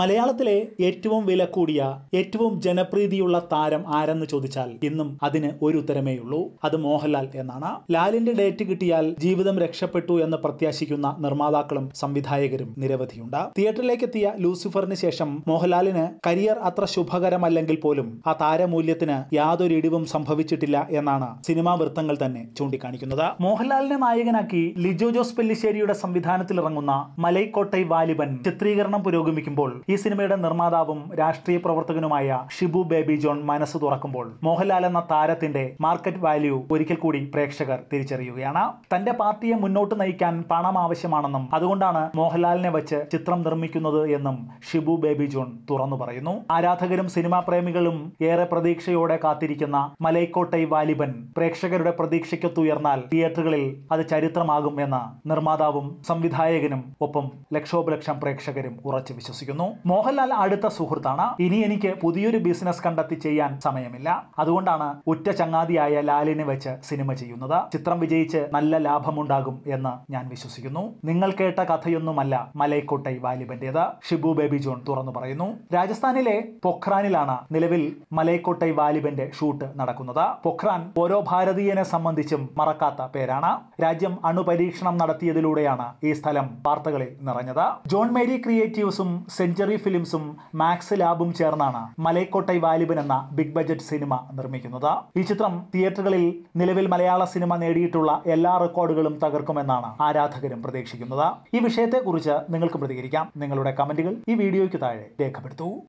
മലയാളത്തിലെ ഏറ്റവും വില കൂടിയ ഏറ്റവും ജനപ്രീതിയുള്ള താരം ആരെന്ന് ചോദിച്ചാൽ ഇന്നും അതിന് ഒരു ഉത്തരമേ ഉള്ളൂ അത് മോഹൻലാൽ എന്നാണ് ലാലിന്റെ ഡേറ്റ് കിട്ടിയാൽ ജീവിതം രക്ഷപ്പെട്ടു എന്ന് പ്രത്യാശിക്കുന്ന നിർമ്മാതാക്കളും സംവിധായകരും നിരവധിയുണ്ട് തിയേറ്ററിലേക്ക് എത്തിയ ലൂസിഫറിന് ശേഷം മോഹൻലാലിന് കരിയർ അത്ര ശുഭകരമല്ലെങ്കിൽ പോലും ആ താരമൂല്യത്തിന് യാതൊരു ഇടിവും സംഭവിച്ചിട്ടില്ല എന്നാണ് സിനിമാ വൃത്തങ്ങൾ തന്നെ ചൂണ്ടിക്കാണിക്കുന്നത് മോഹൻലാലിനെ നായകനാക്കി ലിജോ ജോസ് പെല്ലിശ്ശേരിയുടെ സംവിധാനത്തിൽ ഇറങ്ങുന്ന മലൈക്കോട്ടൈ വാലിബൻ ചിത്രീകരണം പുരോഗമിക്കുമ്പോൾ ഈ സിനിമയുടെ നിർമ്മാതാവും രാഷ്ട്രീയ പ്രവർത്തകനുമായ ഷിബു ബേബി ജോൺ മനസ്സ് തുറക്കുമ്പോൾ മോഹൻലാൽ എന്ന താരത്തിന്റെ മാർക്കറ്റ് വാല്യൂ ഒരിക്കൽ കൂടി പ്രേക്ഷകർ തിരിച്ചറിയുകയാണ് തന്റെ പാർട്ടിയെ മുന്നോട്ട് നയിക്കാൻ പണം ആവശ്യമാണെന്നും അതുകൊണ്ടാണ് മോഹൻലാലിനെ വെച്ച് ചിത്രം നിർമ്മിക്കുന്നത് എന്നും ഷിബു ബേബി ജോൺ തുറന്നു പറയുന്നു ആരാധകരും സിനിമാ പ്രേമികളും ഏറെ പ്രതീക്ഷയോടെ കാത്തിരിക്കുന്ന മലൈക്കോട്ടൈ വാലിബൻ പ്രേക്ഷകരുടെ പ്രതീക്ഷയ്ക്കൊത്തുയർന്നാൽ തിയേറ്ററുകളിൽ അത് ചരിത്രമാകും എന്ന് നിർമ്മാതാവും സംവിധായകനും ഒപ്പം ലക്ഷോപലക്ഷം പ്രേക്ഷകരും ഉറച്ചു വിശ്വസിക്കുന്നു മോഹൻലാൽ അടുത്ത സുഹൃത്താണ് ഇനി എനിക്ക് പുതിയൊരു ബിസിനസ് കണ്ടെത്തി ചെയ്യാൻ സമയമില്ല അതുകൊണ്ടാണ് ഉറ്റ ചങ്ങാതിയായ ലാലിനെ വെച്ച് സിനിമ ചെയ്യുന്നത് ചിത്രം വിജയിച്ച് നല്ല ലാഭമുണ്ടാകും എന്ന് ഞാൻ വിശ്വസിക്കുന്നു നിങ്ങൾ കേട്ട കഥയൊന്നുമല്ല മലൈക്കോട്ടൈ വാലിബന്റേത് ഷിബു ബേബി ജോൺ തുറന്നു പറയുന്നു രാജസ്ഥാനിലെ പൊഖ്രാനിലാണ് നിലവിൽ മലൈക്കോട്ടൈ വാലിബന്റെ ഷൂട്ട് നടക്കുന്നത് പൊഖ്രാൻ ഓരോ ഭാരതീയനെ സംബന്ധിച്ചും മറക്കാത്ത പേരാണ് രാജ്യം അണുപരീക്ഷണം നടത്തിയതിലൂടെയാണ് ഈ സ്ഥലം വാർത്തകളിൽ നിറഞ്ഞത് ജോൺ മേരി ക്രിയേറ്റീവ്സും സിൽജറി ഫിലിംസും മാക്സ് ലാബും ചേർന്നാണ് മലൈക്കോട്ടൈ വാലിബൻ എന്ന ബിഗ് ബജറ്റ് സിനിമ നിർമ്മിക്കുന്നത് ഈ ചിത്രം തിയേറ്ററുകളിൽ നിലവിൽ മലയാള സിനിമ നേടിയിട്ടുള്ള എല്ലാ റെക്കോർഡുകളും തകർക്കുമെന്നാണ് ആരാധകരും പ്രതീക്ഷിക്കുന്നത് ഈ വിഷയത്തെക്കുറിച്ച് നിങ്ങൾക്ക് പ്രതികരിക്കാം നിങ്ങളുടെ കമന്റുകൾ ഈ വീഡിയോയ്ക്ക് താഴെ രേഖപ്പെടുത്തൂ